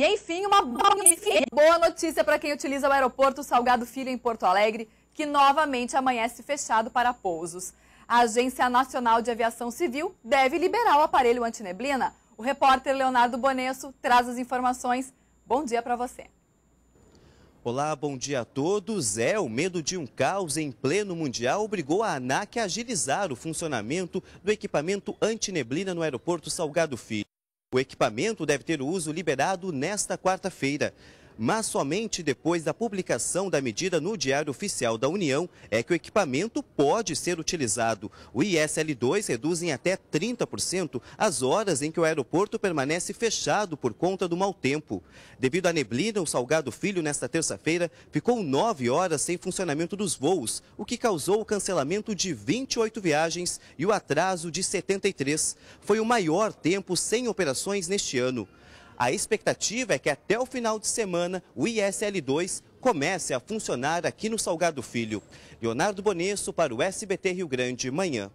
E enfim, uma boa notícia para quem utiliza o aeroporto Salgado Filho em Porto Alegre, que novamente amanhece fechado para pousos. A Agência Nacional de Aviação Civil deve liberar o aparelho antineblina. O repórter Leonardo Bonesso traz as informações. Bom dia para você. Olá, bom dia a todos. É, o medo de um caos em pleno mundial obrigou a ANAC a agilizar o funcionamento do equipamento antineblina no aeroporto Salgado Filho. O equipamento deve ter o uso liberado nesta quarta-feira mas somente depois da publicação da medida no Diário Oficial da União é que o equipamento pode ser utilizado. O ISL2 reduz em até 30% as horas em que o aeroporto permanece fechado por conta do mau tempo. Devido à neblina, o Salgado Filho, nesta terça-feira, ficou nove horas sem funcionamento dos voos, o que causou o cancelamento de 28 viagens e o atraso de 73. Foi o maior tempo sem operações neste ano. A expectativa é que até o final de semana o ISL2 comece a funcionar aqui no Salgado Filho. Leonardo Bonesso para o SBT Rio Grande, manhã.